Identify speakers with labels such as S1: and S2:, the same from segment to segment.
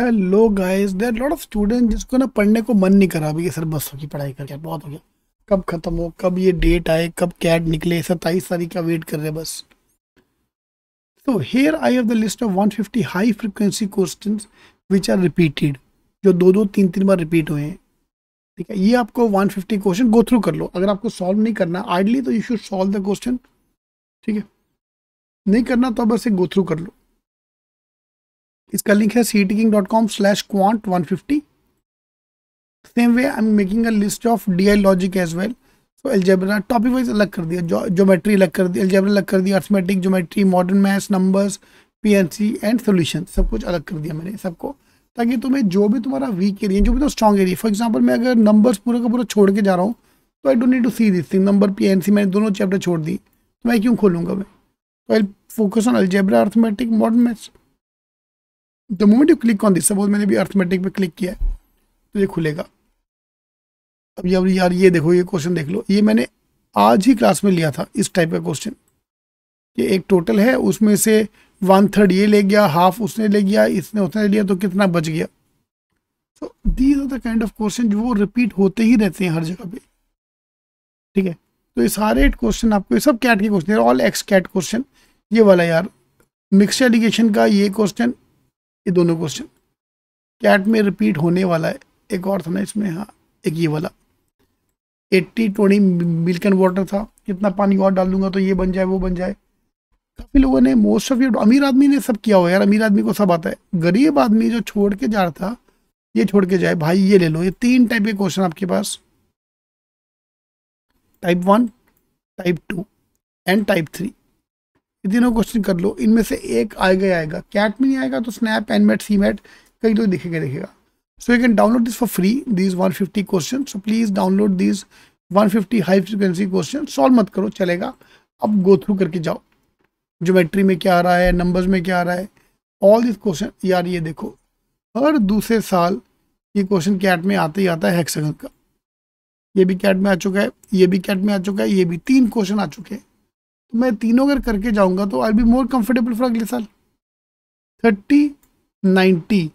S1: hello guys there lot of student जिसको ना पढ़ने को मन नहीं करा अभी सर बस की पढ़ाई करके बहुत हो गया कब ख़त्म हो कब ये डेट आए कब कैट निकले सत्ताईस तारीख का वेट कर रहे बस so here I have the list of 150 high frequency question which are repeated जो दो दो तीन तीन बार रिपीट हुए हैं ठीक है ये आपको 150 क्वेश्चन गो थ्रू कर लो अगर आपको सॉल्व नहीं करना आइडली तो you should solve the question ठीक है नहीं करना तो बस एक गो थ्रू कर लो इसका लिंक है C ticking dot com slash quant one fifty same way I am making a list of D I logic as well so algebra topic wise अलग कर दिया जोमेट्री अलग कर दी एल्जेब्रा अलग कर दिया arithmetic geometry modern maths numbers P N C and solution सब कुछ अलग कर दिया मैंने सबको ताकि तुम्हें जो भी तुम्हारा वीक एरिया जो भी तुम स्ट्रॉन्ग एरिया फॉर एग्जाम्पल मैं अगर नंबर्स पूरा का पूरा छोड़ के जा रहा हूँ तो I don't need to see this thing number P N C मैंने दोनों चैप्टर छोड़ दी तो मैं क्यों खोलूँगा मैं तो I focus on algebra arithmetic modern maths the moment you click on this suppose मैंने भी अर्थमेटिक पे क्लिक किया तो ये खुलेगा अब ये यार ये देखो ये क्वेश्चन देख लो ये मैंने आज ही क्लास में लिया था इस टाइप का क्वेश्चन ये एक टोटल है उसमें से वन थर्ड ये ले गया हाफ उसने ले गया इसने उसने लिया तो कितना बच गया so these are the kind of question जो वो रिपीट होते ही रहते हैं हर जगह पे ठीक है तो ये सारे क्वेश्चन आपको सब कैट के question all ex CAT question ये वाला यार मिक्स एलिगेशन का ये क्वेश्चन ये दोनों क्वेश्चन कैट में रिपीट होने वाला है एक और था ना इसमें हाँ एक ये वाला eighty twenty milk and water था कितना पानी और डाल दूंगा तो ये बन जाए वो बन जाए काफ़ी लोगों ने मोस्ट ऑफ ये अमीर आदमी ने सब किया हुआ यार अमीर आदमी को सब आता है गरीब आदमी जो छोड़ के जा रहा था ये छोड़ के जाए भाई ये ले लो ये तीन टाइप के क्वेश्चन आपके पास type one type two and type three तीनों क्वेश्चन कर लो इनमें से एक आएगा आएगा कैट में नहीं आएगा तो स्नैप एनमेट सीमेट कहीं तो दिखेगा दिखेगा so you can download this for free these 150 question so please download these 150 high frequency question solve मत करो चलेगा अब गो थ्रू करके जाओ ज्योमेट्री में क्या आ रहा है नंबर्स में क्या आ रहा है ऑल दिस क्वेश्चन यार ये देखो हर दूसरे साल ये क्वेश्चन कैट में आते ही आता है हेक्सागन का ये भी कैट में आ चुका है ये भी कैट में आ चुका है ये भी तीन क्वेश्चन आ चुके हैं तो मैं तीनों अगर करके जाऊंगा तो I be more comfortable for अगले साल थर्टी नाइन्टी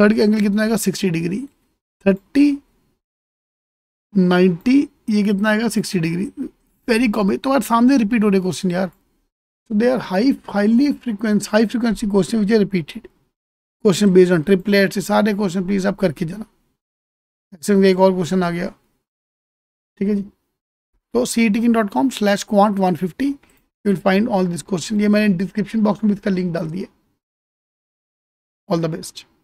S1: थर्ड के एंगल कितना आएगा सिक्सटी डिग्री थर्टी नाइन्टी ये कितना आएगा सिक्सटी डिग्री वेरी कॉमी तो यार सामने रिपीट हो रहे क्वेश्चन यार they are high highly frequence high frequency question which are repeated question based on triplet से सारे क्वेश्चन प्लीज आप करके जाना एक्सेम एक और क्वेश्चन आ गया ठीक है जी तो C T dot com slash quant one fifty you will find all this question ये मैंने डिस्क्रिप्शन बॉक्स में इसका लिंक डाल दिया ऑल द बेस्ट